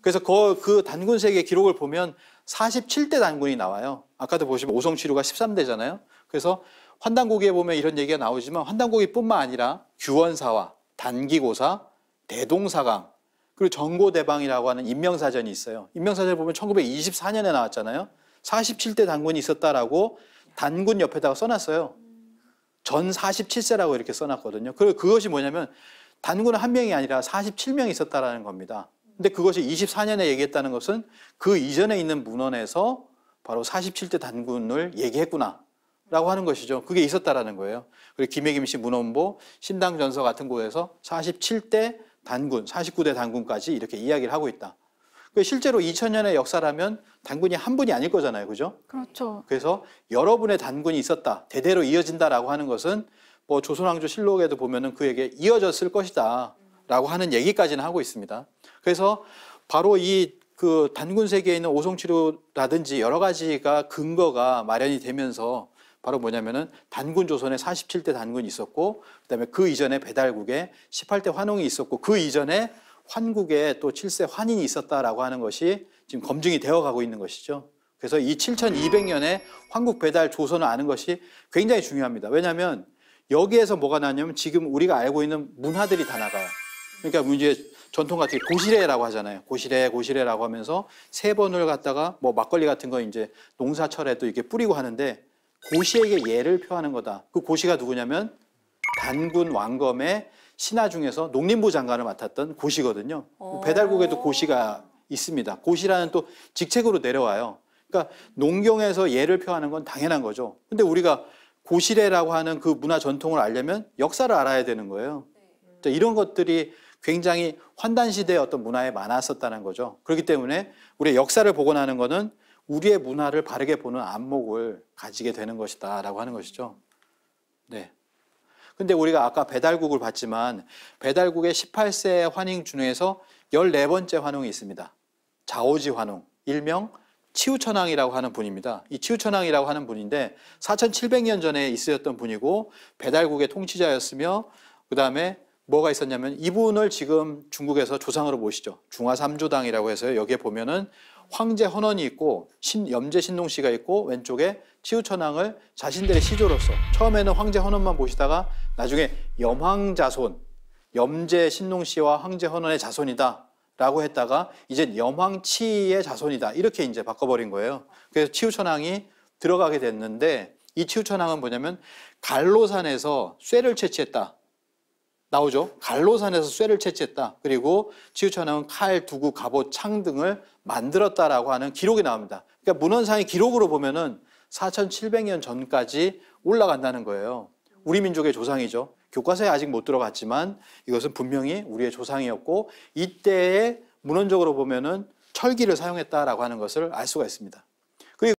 그래서 그, 그 단군 세계 기록을 보면 47대 단군이 나와요. 아까도 보시면 오성치료가 13대잖아요. 그래서 환단고기에 보면 이런 얘기가 나오지만 환단고기뿐만 아니라 규원사와 단기고사, 대동사강, 그리고 정고대방이라고 하는 인명사전이 있어요. 인명사전을 보면 1924년에 나왔잖아요. 47대 단군이 있었다라고 단군 옆에다가 써놨어요. 전 47세라고 이렇게 써놨거든요. 그리고 그것이 뭐냐면 단군은 한 명이 아니라 47명이 있었다라는 겁니다. 근데 그것이 24년에 얘기했다는 것은 그 이전에 있는 문헌에서 바로 47대 단군을 얘기했구나. 라고 하는 것이죠. 그게 있었다라는 거예요. 그리고 김해김 씨 문헌보 신당전서 같은 곳에서 47대 단군, 49대 단군까지 이렇게 이야기를 하고 있다. 실제로 2000년의 역사라면 단군이 한 분이 아닐 거잖아요. 그죠? 그렇죠. 그래서 여러분의 단군이 있었다. 대대로 이어진다라고 하는 것은 뭐 조선왕조 실록에도 보면은 그에게 이어졌을 것이다. 라고 하는 얘기까지는 하고 있습니다. 그래서 바로 이 그 단군 세계에 있는 오송치료라든지 여러 가지가 근거가 마련이 되면서 바로 뭐냐면은 단군 조선에 47대 단군이 있었고 그다음에 그 이전에 배달국에 18대 환웅이 있었고 그 이전에 환국에 또 7세 환인이 있었다라고 하는 것이 지금 검증이 되어 가고 있는 것이죠. 그래서 이 7200년에 환국 배달 조선을 아는 것이 굉장히 중요합니다. 왜냐하면 여기에서 뭐가 나냐면 지금 우리가 알고 있는 문화들이 다 나가요. 그러니까 뭐 이제 전통 같은 게 고시래라고 하잖아요. 고시래, 고시래라고 하면서 세 번을 갖다가 뭐 막걸리 같은 거 이제 농사철에 또 이렇게 뿌리고 하는데 고시에게 예를 표하는 거다. 그 고시가 누구냐면 단군 왕검의 신하 중에서 농림부 장관을 맡았던 고시거든요. 어. 배달국에도 고시가 있습니다. 고시라는 또 직책으로 내려와요. 그러니까 농경에서 예를 표하는 건 당연한 거죠. 근데 우리가 고시래라고 하는 그 문화 전통을 알려면 역사를 알아야 되는 거예요. 네. 이런 것들이 굉장히 환단 시대의 어떤 문화에 많았었다는 거죠. 그렇기 때문에 우리의 역사를 복원하는 것은 우리의 문화를 바르게 보는 안목을 가지게 되는 것이다라고 하는 것이죠. 네. 근데 우리가 아까 배달국을 봤지만 배달국의 18세 환웅 중에서 14번째 환웅이 있습니다. 자오지 환웅, 일명 치우천왕이라고 하는 분입니다. 이 치우천왕이라고 하는 분인데 4,700년 전에 있으셨던 분이고 배달국의 통치자였으며 그 다음에 뭐가 있었냐면 이분을 지금 중국에서 조상으로 모시죠. 중화삼조당이라고 해서 여기에 보면은 황제 헌원이 있고 신, 염제 신동 씨가 있고 왼쪽에 치우천왕을 자신들의 시조로서 처음에는 황제 헌원만 모시다가 나중에 염황자손 염제 신동 씨와 황제 헌원의 자손이다. 라고 했다가 이제 염황치의 자손이다 이렇게 이제 바꿔버린 거예요. 그래서 치우천왕이 들어가게 됐는데 이 치우천왕은 뭐냐면 갈로산에서 쇠를 채취했다. 나오죠. 갈로산에서 쇠를 채취했다. 그리고 치우쳐 나온 칼, 두구, 갑옷, 창 등을 만들었다라고 하는 기록이 나옵니다. 그러니까 문헌상의 기록으로 보면은 4,700년 전까지 올라간다는 거예요. 우리 민족의 조상이죠. 교과서에 아직 못 들어갔지만 이것은 분명히 우리의 조상이었고 이때에 문헌적으로 보면은 철기를 사용했다라고 하는 것을 알 수가 있습니다.